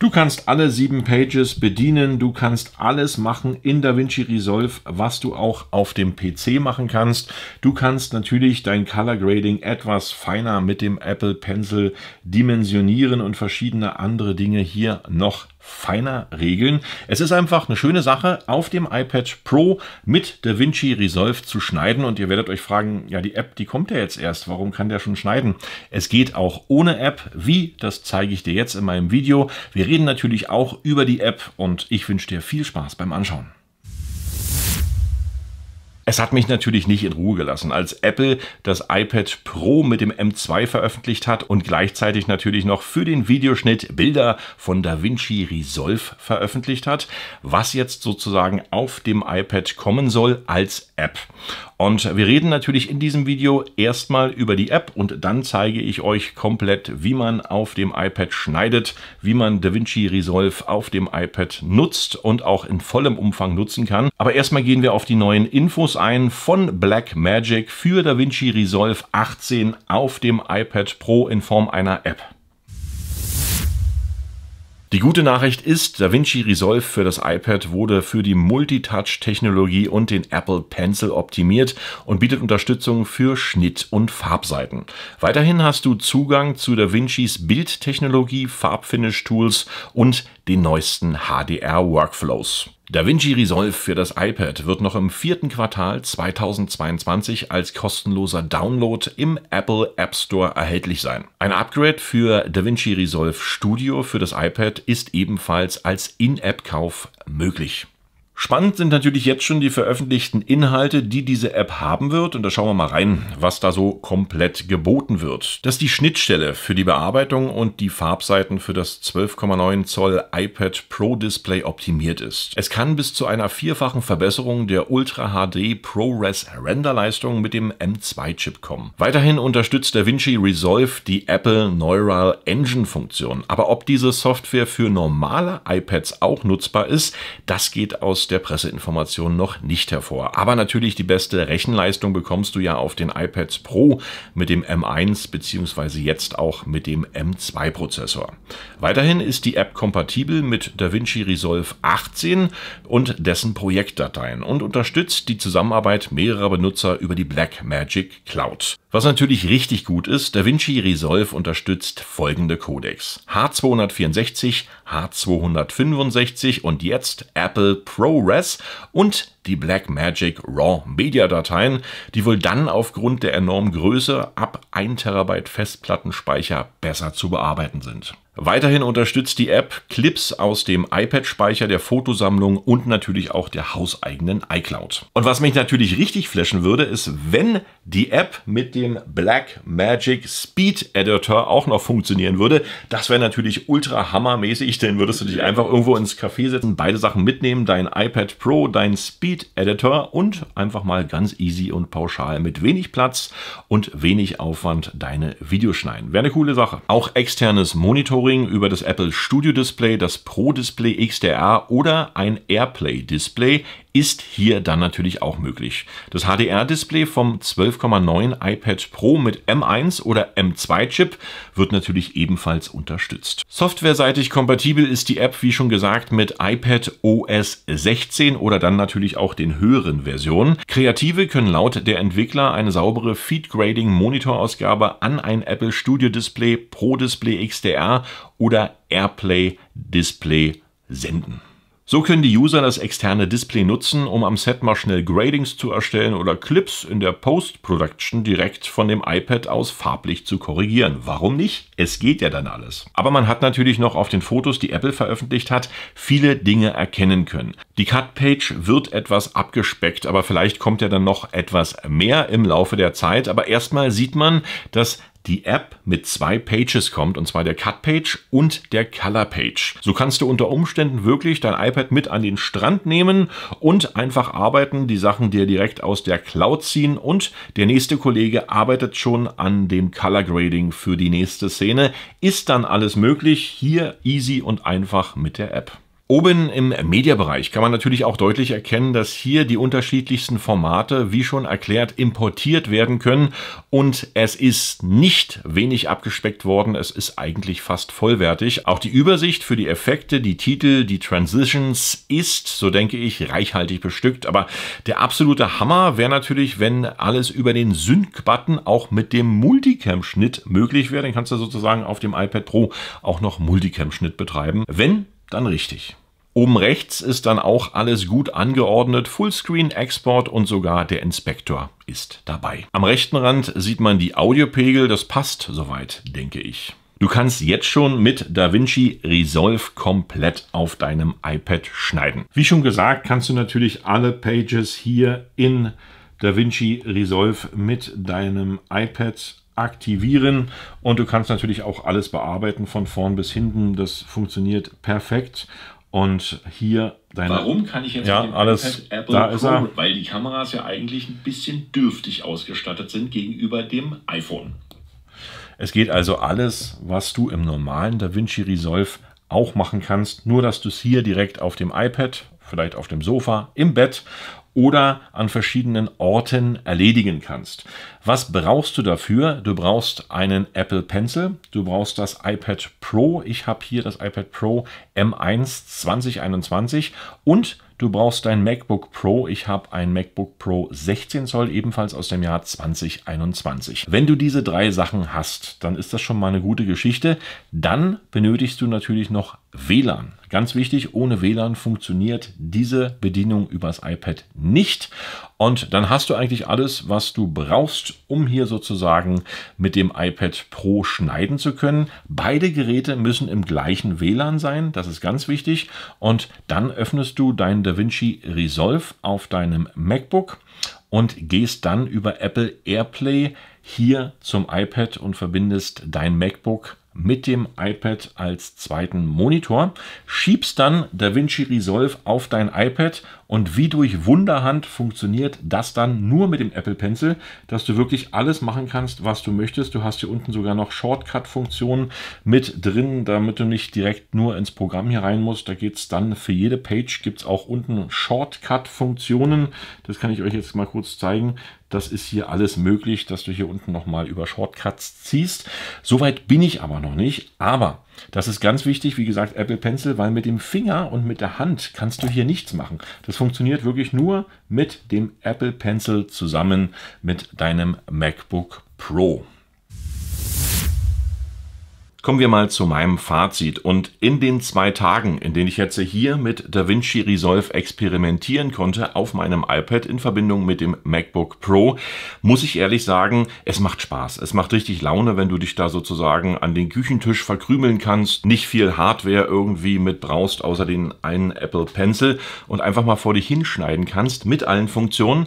Du kannst alle sieben Pages bedienen, du kannst alles machen in DaVinci Resolve, was du auch auf dem PC machen kannst. Du kannst natürlich dein Color Grading etwas feiner mit dem Apple Pencil dimensionieren und verschiedene andere Dinge hier noch feiner regeln. Es ist einfach eine schöne Sache, auf dem iPad Pro mit DaVinci Resolve zu schneiden. Und ihr werdet euch fragen, ja, die App, die kommt ja jetzt erst. Warum kann der schon schneiden? Es geht auch ohne App. Wie? Das zeige ich dir jetzt in meinem Video. Wir reden natürlich auch über die App und ich wünsche dir viel Spaß beim Anschauen. Es hat mich natürlich nicht in Ruhe gelassen, als Apple das iPad Pro mit dem M2 veröffentlicht hat und gleichzeitig natürlich noch für den Videoschnitt Bilder von DaVinci Resolve veröffentlicht hat, was jetzt sozusagen auf dem iPad kommen soll als App. Und wir reden natürlich in diesem Video erstmal über die App und dann zeige ich euch komplett, wie man auf dem iPad schneidet, wie man DaVinci Resolve auf dem iPad nutzt und auch in vollem Umfang nutzen kann. Aber erstmal gehen wir auf die neuen Infos ein von Blackmagic für DaVinci Resolve 18 auf dem iPad Pro in Form einer App. Die gute Nachricht ist, DaVinci Resolve für das iPad wurde für die Multitouch-Technologie und den Apple Pencil optimiert und bietet Unterstützung für Schnitt- und Farbseiten. Weiterhin hast du Zugang zu DaVincis Bildtechnologie, Farbfinish-Tools und den neuesten HDR-Workflows. DaVinci Resolve für das iPad wird noch im vierten Quartal 2022 als kostenloser Download im Apple App Store erhältlich sein. Ein Upgrade für DaVinci Resolve Studio für das iPad ist ebenfalls als In-App-Kauf möglich. Spannend sind natürlich jetzt schon die veröffentlichten Inhalte, die diese App haben wird. Und da schauen wir mal rein, was da so komplett geboten wird. Das ist die Schnittstelle für die Bearbeitung und die Farbseiten für das 12,9 Zoll iPad Pro Display optimiert ist. Es kann bis zu einer vierfachen Verbesserung der Ultra HD ProRes Renderleistung mit dem M2-Chip kommen. Weiterhin unterstützt DaVinci Resolve die Apple Neural Engine Funktion. Aber ob diese Software für normale iPads auch nutzbar ist, das geht aus der Presseinformation noch nicht hervor. Aber natürlich die beste Rechenleistung bekommst du ja auf den iPads Pro mit dem M1 bzw. jetzt auch mit dem M2 Prozessor. Weiterhin ist die App kompatibel mit DaVinci Resolve 18 und dessen Projektdateien und unterstützt die Zusammenarbeit mehrerer Benutzer über die Blackmagic Cloud. Was natürlich richtig gut ist, DaVinci Resolve unterstützt folgende Codecs. H264, H265 und jetzt Apple ProRes und die Blackmagic RAW Media Dateien, die wohl dann aufgrund der enormen Größe ab 1 TB Festplattenspeicher besser zu bearbeiten sind. Weiterhin unterstützt die App Clips aus dem iPad-Speicher der Fotosammlung und natürlich auch der hauseigenen iCloud. Und was mich natürlich richtig flashen würde, ist, wenn die App mit dem Blackmagic Speed Editor auch noch funktionieren würde. Das wäre natürlich ultra hammermäßig, denn würdest du dich einfach irgendwo ins Café setzen, beide Sachen mitnehmen, dein iPad Pro, dein Speed Sheet Editor und einfach mal ganz easy und pauschal mit wenig Platz und wenig Aufwand deine Videos schneiden. Wäre eine coole Sache. Auch externes Monitoring über das Apple Studio Display, das Pro Display XDR oder ein AirPlay Display ist hier dann natürlich auch möglich. Das HDR-Display vom 12,9 iPad Pro mit M1 oder M2-Chip wird natürlich ebenfalls unterstützt. Softwareseitig kompatibel ist die App, wie schon gesagt, mit iPad OS 16 oder dann natürlich auch den höheren Versionen. Kreative können laut der Entwickler eine saubere Feed-Grading-Monitorausgabe an ein Apple Studio Display, Pro Display XDR oder AirPlay Display senden. So können die User das externe Display nutzen, um am Set mal schnell Gradings zu erstellen oder Clips in der Post-Production direkt von dem iPad aus farblich zu korrigieren. Warum nicht? Es geht ja dann alles. Aber man hat natürlich noch auf den Fotos, die Apple veröffentlicht hat, viele Dinge erkennen können. Die Cut-Page wird etwas abgespeckt, aber vielleicht kommt ja dann noch etwas mehr im Laufe der Zeit. Aber erstmal sieht man, dass die App mit zwei Pages kommt, und zwar der Cut-Page und der Color-Page. So kannst du unter Umständen wirklich dein iPad mit an den Strand nehmen und einfach arbeiten, die Sachen dir direkt aus der Cloud ziehen und der nächste Kollege arbeitet schon an dem Color Grading für die nächste Szene. Ist dann alles möglich, hier easy und einfach mit der App. Oben im Mediabereich kann man natürlich auch deutlich erkennen, dass hier die unterschiedlichsten Formate, wie schon erklärt, importiert werden können und es ist nicht wenig abgespeckt worden, es ist eigentlich fast vollwertig. Auch die Übersicht für die Effekte, die Titel, die Transitions ist, so denke ich, reichhaltig bestückt, aber der absolute Hammer wäre natürlich, wenn alles über den Sync-Button auch mit dem Multicam-Schnitt möglich wäre, dann kannst du sozusagen auf dem iPad Pro auch noch Multicam-Schnitt betreiben, wenn dann richtig. Oben rechts ist dann auch alles gut angeordnet, Fullscreen, Export und sogar der Inspektor ist dabei. Am rechten Rand sieht man die Audiopegel, das passt soweit, denke ich. Du kannst jetzt schon mit DaVinci Resolve komplett auf deinem iPad schneiden. Wie schon gesagt, kannst du natürlich alle Pages hier in DaVinci Resolve mit deinem iPad aktivieren und du kannst natürlich auch alles bearbeiten von vorn bis hinten. Das funktioniert perfekt und hier deine. Warum kann ich jetzt ja, mit alles, iPad Apple da Pro, ist er. weil die Kameras ja eigentlich ein bisschen dürftig ausgestattet sind gegenüber dem iPhone. Es geht also alles, was du im normalen DaVinci Resolve auch machen kannst, nur dass du es hier direkt auf dem iPad, vielleicht auf dem Sofa, im Bett oder an verschiedenen Orten erledigen kannst. Was brauchst du dafür? Du brauchst einen Apple Pencil, du brauchst das iPad Pro, ich habe hier das iPad Pro M1 2021 und Du brauchst dein MacBook Pro. Ich habe ein MacBook Pro 16 Zoll, ebenfalls aus dem Jahr 2021. Wenn du diese drei Sachen hast, dann ist das schon mal eine gute Geschichte. Dann benötigst du natürlich noch WLAN. Ganz wichtig, ohne WLAN funktioniert diese Bedienung übers iPad nicht. Und dann hast du eigentlich alles, was du brauchst, um hier sozusagen mit dem iPad Pro schneiden zu können. Beide Geräte müssen im gleichen WLAN sein, das ist ganz wichtig. Und dann öffnest du dein DaVinci Resolve auf deinem MacBook und gehst dann über Apple AirPlay hier zum iPad und verbindest dein MacBook mit dem iPad als zweiten Monitor, schiebst dann DaVinci Resolve auf dein iPad und wie durch Wunderhand funktioniert das dann nur mit dem Apple Pencil, dass du wirklich alles machen kannst, was du möchtest. Du hast hier unten sogar noch Shortcut-Funktionen mit drin, damit du nicht direkt nur ins Programm hier rein musst. Da geht es dann für jede Page, gibt es auch unten Shortcut-Funktionen. Das kann ich euch jetzt mal kurz zeigen. Das ist hier alles möglich, dass du hier unten nochmal über Shortcuts ziehst. Soweit bin ich aber noch nicht. Aber das ist ganz wichtig, wie gesagt, Apple Pencil, weil mit dem Finger und mit der Hand kannst du hier nichts machen. Das funktioniert wirklich nur mit dem Apple Pencil zusammen mit deinem MacBook Pro. Kommen wir mal zu meinem Fazit. Und in den zwei Tagen, in denen ich jetzt hier mit DaVinci Resolve experimentieren konnte, auf meinem iPad in Verbindung mit dem MacBook Pro, muss ich ehrlich sagen, es macht Spaß. Es macht richtig Laune, wenn du dich da sozusagen an den Küchentisch verkrümeln kannst, nicht viel Hardware irgendwie mit brauchst, außer den einen Apple Pencil und einfach mal vor dich hinschneiden kannst mit allen Funktionen.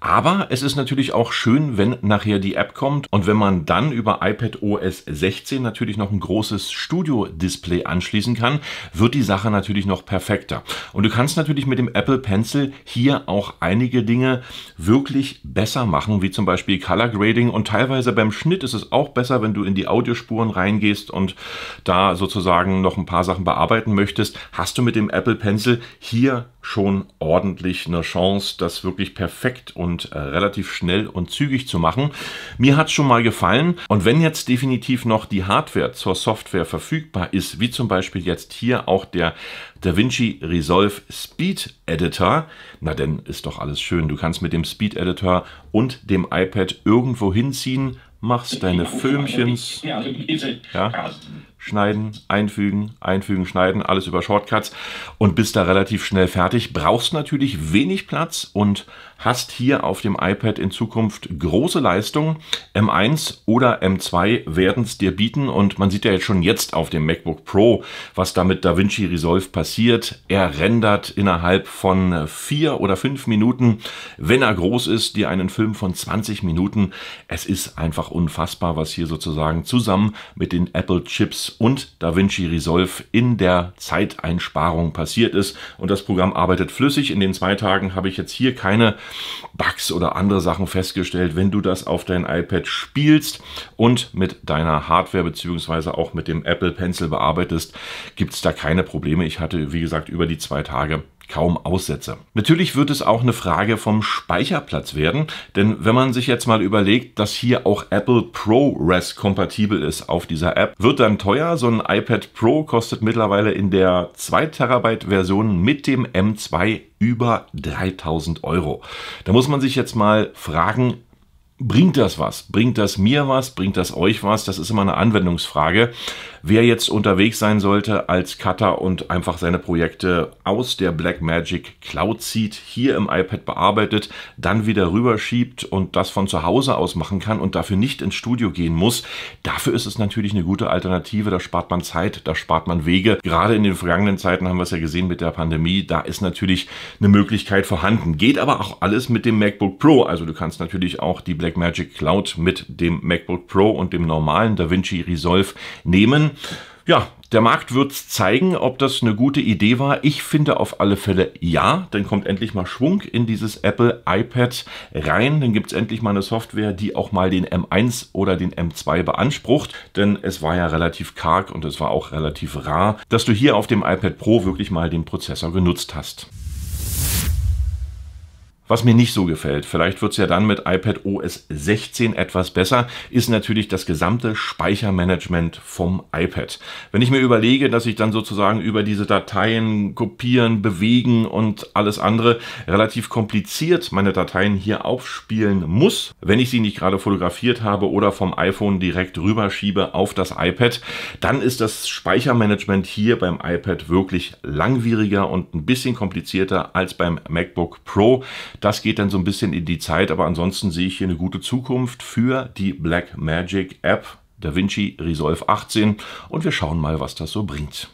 Aber es ist natürlich auch schön, wenn nachher die App kommt und wenn man dann über iPad OS 16 natürlich noch ein ein großes Studio-Display anschließen kann, wird die Sache natürlich noch perfekter. Und du kannst natürlich mit dem Apple Pencil hier auch einige Dinge wirklich besser machen, wie zum Beispiel Color Grading und teilweise beim Schnitt ist es auch besser, wenn du in die Audiospuren reingehst und da sozusagen noch ein paar Sachen bearbeiten möchtest, hast du mit dem Apple Pencil hier schon ordentlich eine Chance, das wirklich perfekt und äh, relativ schnell und zügig zu machen. Mir hat es schon mal gefallen. Und wenn jetzt definitiv noch die Hardware zur Software verfügbar ist, wie zum Beispiel jetzt hier auch der DaVinci Resolve Speed Editor, na denn ist doch alles schön. Du kannst mit dem Speed Editor und dem iPad irgendwo hinziehen, machst deine Filmchens. Ja. Also schneiden, einfügen, einfügen, schneiden, alles über Shortcuts und bist da relativ schnell fertig. Brauchst natürlich wenig Platz und hast hier auf dem iPad in Zukunft große Leistung. M1 oder M2 werden es dir bieten und man sieht ja jetzt schon jetzt auf dem MacBook Pro, was da mit DaVinci Resolve passiert. Er rendert innerhalb von vier oder fünf Minuten, wenn er groß ist, dir einen Film von 20 Minuten. Es ist einfach unfassbar, was hier sozusagen zusammen mit den Apple Chips und DaVinci Resolve in der Zeiteinsparung passiert ist. Und das Programm arbeitet flüssig. In den zwei Tagen habe ich jetzt hier keine Bugs oder andere Sachen festgestellt. Wenn du das auf dein iPad spielst und mit deiner Hardware bzw. auch mit dem Apple Pencil bearbeitest, gibt es da keine Probleme. Ich hatte, wie gesagt, über die zwei Tage kaum Aussätze. Natürlich wird es auch eine Frage vom Speicherplatz werden, denn wenn man sich jetzt mal überlegt, dass hier auch Apple ProRes kompatibel ist auf dieser App, wird dann teuer teuer. So ein iPad Pro kostet mittlerweile in der 2 Terabyte Version mit dem M2 über 3000 Euro. Da muss man sich jetzt mal fragen, bringt das was? Bringt das mir was? Bringt das euch was? Das ist immer eine Anwendungsfrage. Wer jetzt unterwegs sein sollte als Cutter und einfach seine Projekte aus der Blackmagic Cloud zieht, hier im iPad bearbeitet, dann wieder rüberschiebt und das von zu Hause aus machen kann und dafür nicht ins Studio gehen muss, dafür ist es natürlich eine gute Alternative. Da spart man Zeit, da spart man Wege. Gerade in den vergangenen Zeiten haben wir es ja gesehen mit der Pandemie, da ist natürlich eine Möglichkeit vorhanden. Geht aber auch alles mit dem MacBook Pro. Also du kannst natürlich auch die Black Blackmagic Cloud mit dem MacBook Pro und dem normalen DaVinci Resolve nehmen. Ja, der Markt wird zeigen, ob das eine gute Idee war. Ich finde auf alle Fälle ja. Dann kommt endlich mal Schwung in dieses Apple iPad rein. Dann gibt es endlich mal eine Software, die auch mal den M1 oder den M2 beansprucht. Denn es war ja relativ karg und es war auch relativ rar, dass du hier auf dem iPad Pro wirklich mal den Prozessor genutzt hast. Was mir nicht so gefällt, vielleicht wird es ja dann mit iPad OS 16 etwas besser, ist natürlich das gesamte Speichermanagement vom iPad. Wenn ich mir überlege, dass ich dann sozusagen über diese Dateien kopieren, bewegen und alles andere relativ kompliziert meine Dateien hier aufspielen muss, wenn ich sie nicht gerade fotografiert habe oder vom iPhone direkt rüberschiebe auf das iPad, dann ist das Speichermanagement hier beim iPad wirklich langwieriger und ein bisschen komplizierter als beim MacBook Pro. Das geht dann so ein bisschen in die Zeit, aber ansonsten sehe ich hier eine gute Zukunft für die Blackmagic App DaVinci Resolve 18 und wir schauen mal, was das so bringt.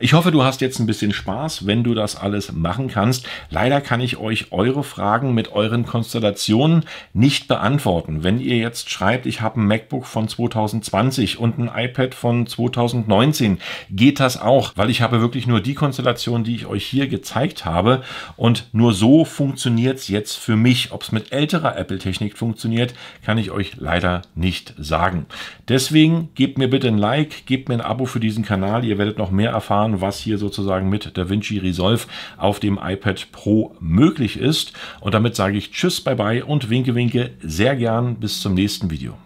Ich hoffe, du hast jetzt ein bisschen Spaß, wenn du das alles machen kannst. Leider kann ich euch eure Fragen mit euren Konstellationen nicht beantworten. Wenn ihr jetzt schreibt, ich habe ein MacBook von 2020 und ein iPad von 2019, geht das auch, weil ich habe wirklich nur die Konstellation, die ich euch hier gezeigt habe. Und nur so funktioniert es jetzt für mich. Ob es mit älterer Apple-Technik funktioniert, kann ich euch leider nicht sagen. Deswegen gebt mir bitte ein Like, gebt mir ein Abo für diesen Kanal. Ihr werdet noch mehr erfahren erfahren, was hier sozusagen mit DaVinci Resolve auf dem iPad Pro möglich ist. Und damit sage ich Tschüss, bye bye und winke, winke, sehr gern bis zum nächsten Video.